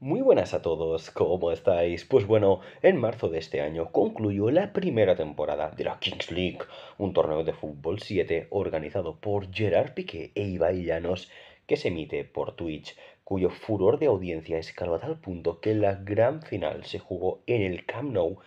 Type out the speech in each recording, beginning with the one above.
Muy buenas a todos, ¿cómo estáis? Pues bueno, en marzo de este año concluyó la primera temporada de la Kings League, un torneo de fútbol 7 organizado por Gerard Piqué e Ibai Llanos que se emite por Twitch, cuyo furor de audiencia escaló a tal punto que la gran final se jugó en el Camp Nou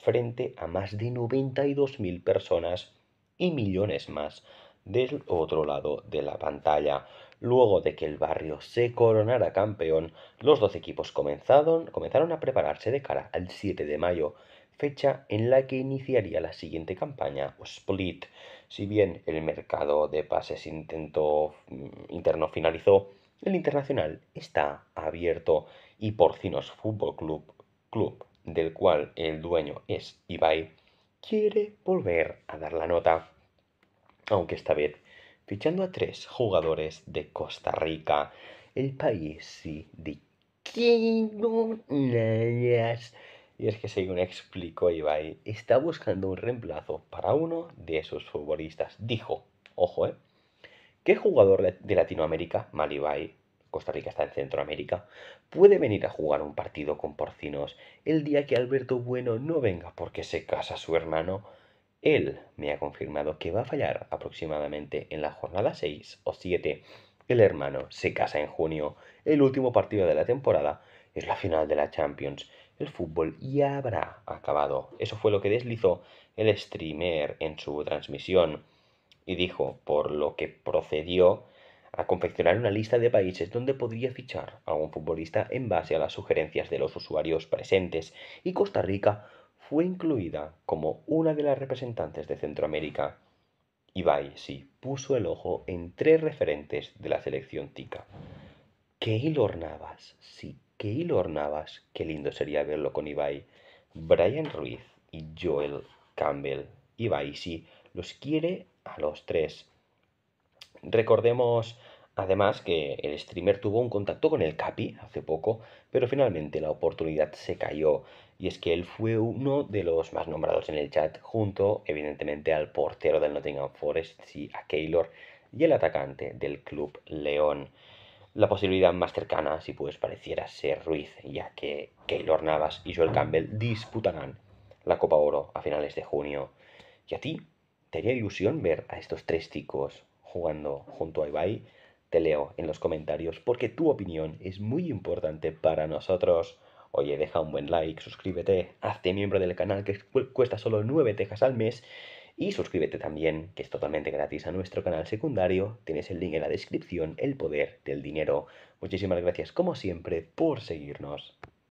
frente a más de 92.000 personas y millones más del otro lado de la pantalla. Luego de que el barrio se coronara campeón, los dos equipos comenzaron, a prepararse de cara al 7 de mayo, fecha en la que iniciaría la siguiente campaña o split. Si bien el mercado de pases intento, mm, interno finalizó, el internacional está abierto y Porcinos Fútbol Club, club del cual el dueño es Ibai, quiere volver a dar la nota, aunque esta vez fichando a tres jugadores de Costa Rica, el país de quién Y es que según explicó Ibai, está buscando un reemplazo para uno de sus futbolistas. Dijo, ojo, eh, ¿Qué jugador de Latinoamérica, Malibai, Costa Rica está en Centroamérica, puede venir a jugar un partido con porcinos el día que Alberto Bueno no venga porque se casa su hermano? Él me ha confirmado que va a fallar aproximadamente en la jornada 6 o 7. El hermano se casa en junio, el último partido de la temporada es la final de la Champions. El fútbol ya habrá acabado. Eso fue lo que deslizó el streamer en su transmisión y dijo, por lo que procedió a confeccionar una lista de países donde podría fichar a un futbolista en base a las sugerencias de los usuarios presentes y Costa Rica fue incluida como una de las representantes de Centroamérica. Ibai sí puso el ojo en tres referentes de la selección tica. Keylor Navas! Sí, Keylor Navas! Qué lindo sería verlo con Ibai. Brian Ruiz y Joel Campbell. Ibai sí los quiere a los tres. Recordemos Además que el streamer tuvo un contacto con el Capi hace poco, pero finalmente la oportunidad se cayó y es que él fue uno de los más nombrados en el chat junto evidentemente al portero del Nottingham Forest, sí, a Keylor, y el atacante del club León. La posibilidad más cercana, si pues pareciera ser Ruiz, ya que Keylor Navas y Joel Campbell disputarán la Copa Oro a finales de junio. ¿Y a ti? ¿Te haría ilusión ver a estos tres chicos jugando junto a Ibai? te leo en los comentarios porque tu opinión es muy importante para nosotros. Oye, deja un buen like, suscríbete, hazte miembro del canal que cuesta solo 9 tejas al mes y suscríbete también, que es totalmente gratis, a nuestro canal secundario. Tienes el link en la descripción, El Poder del Dinero. Muchísimas gracias como siempre por seguirnos.